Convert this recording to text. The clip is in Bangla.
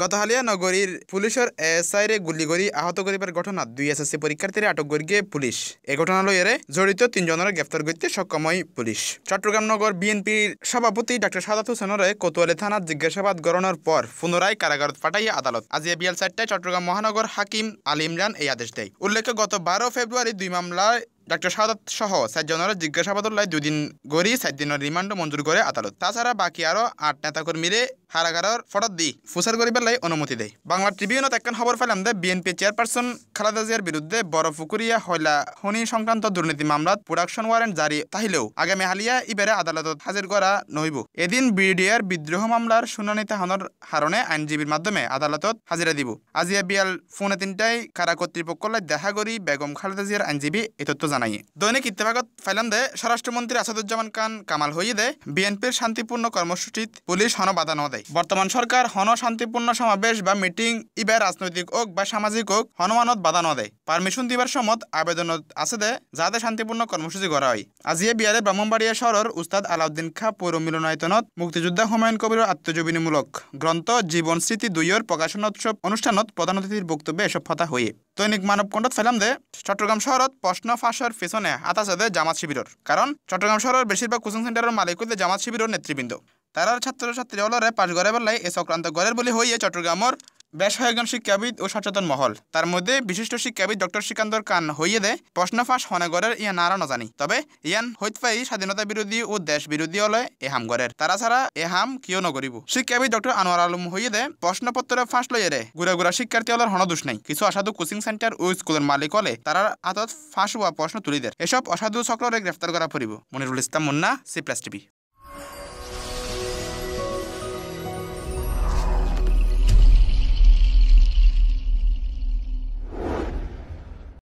গতহালিয়া নগরীর পুলিশের এএসআইরে গুলি করে আহত করিবার ঘটনা দুই এসএসসি পরীক্ষার্থীরা আটক করিয়ে পুলিশ এ লইয়ারে জড়িত তিনজনের গ্রেফতার করতে সক্ষম হয় পুলিশ চট্টগ্রাম নগর বিএনপির সভাপতি ডাক্তার সাদাত হোসেনরে কোতোয়ালি থানার জিজ্ঞাসাবাদ গড়ানোর পর পুনরায় কারাগারত পাঠাই আদালত আজ এ বিয়াল চারটায় চট্টগ্রাম মহানগর হাকিম আল ইমরান এই আদেশ দেয় উল্লেখ্য গত বারো ফেব্রুয়ারি দুই মামলায় ডাক্তার সাদাত সহ চারজনের জিজ্ঞাসাবাদ লাই দুদিন গড়ি চার দিনের রিমান্ড মঞ্জুর করে আদালত তাছাড়া বাকি আরও আট নেতাকর্মীরে হারাগারের ফটত দি ফুসার করিবেলাই অনুমতি দেয় বাংলা ট্রিবিউনত একখান খবর পাইলাম দে বিএনপি চেয়ারপারসন খালেদা জিয়ার বিরুদ্ধে বরফুকুরিয়া হইলা হনি সংক্রান্ত দুর্নীতি মামলাত প্রোডাকশন ওয়ারেন্ট জারি তাহিলেও আগামী হালিয়া ইবেরে আদালতত হাজির করা নহইব এদিন বিডিআর বিদ্রোহ মামলার শুনানি তাহানোর হারণে আইনজীবীর মাধ্যমে আদালতত হাজিরা দিব আজিয়া বিয়াল ফোনে তিনটায় কারা কর্তৃপক্ষলে দেখা করি বেগম খালেদা জিয়ার আইনজীবী এ তথ্য জানাই দৈনিক ইত্তেফাকত ফাইলাম দে স্বরাষ্ট্রমন্ত্রী আসাদুজ্জামান খান কামাল হইয়ে দে বিএনপির শান্তিপূর্ণ কর্মসূচিত পুলিশ হন ন দেয় হয় বর্তমান সরকার হন শান্তিপূর্ণ সমাবেশ বা মিটিং ইবা রাজনৈতিক হোক বা সামাজিক হোক হনুমানত বাধা নদে পারমিশন দিবার সমত আবেদন আছে দে যাতে শান্তিপূর্ণ কর্মসূচি করা হয় আজিয়ে বিয়ারে ব্রাহ্মণবাড়িয়া শহরের উস্তাদ আলাউদ্দিন খা পৌর মিলনায়তনত মুক্তিযোদ্ধা হুমায়ুন কবির আত্মজীবিনীমূলক গ্রন্থ জীবন স্মৃতি দুইয়ের প্রকাশনোৎসব অনুষ্ঠানত প্রধান অতিথির বক্তব্যে এসব কথা হয়ে দৈনিক মানবকণ্ডত ফেলাম দে চট্টগ্রাম শহরত প্রশ্ন ফাঁসের পিছনে হাত আছে দে জামাত শিবিরর কারণ চট্টগ্রাম শহরের বেশিরভাগ কোচিং সেন্টারের মালিক হইতে জামাত শিবিরর নেতৃবৃন্দ তারার ছাত্রী অলরে পাশ গড়ে বেলায় এ সংক্রান্ত গড়ের বলি হইয়ে চট্টগ্রামের বেশ কয়েকজন শিক্ষাবিদ ও সচেতন মহল তার মধ্যে বিশিষ্ট শিক্ষাবিদ ডক্টর শ্রীকান্তর কান হইয়ে দে প্রশ্ন ফাঁস হনে ইয়ান ইয়া নারানো জানি তবে ইয়ান হইতফাই স্বাধীনতা বিরোধী ও দেশ বিরোধী হলে এ গড়ের তারা ছাড়া এ হাম কিয় নগরিব শিক্ষাবিদ ডক্টর আনোয়ার আলম হইয়ে দে প্রশ্নপত্র ফাঁস লইয়ে দে গুড়া গুড়া শিক্ষার্থী হলের হনদোষ নাই কিছু অসাধু কোচিং সেন্টার ও স্কুলের মালিক হলে তারার হাতত ফাঁস হওয়া প্রশ্ন তুলি দেয় এসব অসাধু চক্ররে গ্রেফতার করা পড়িব Monirul Islam Munna C plus TV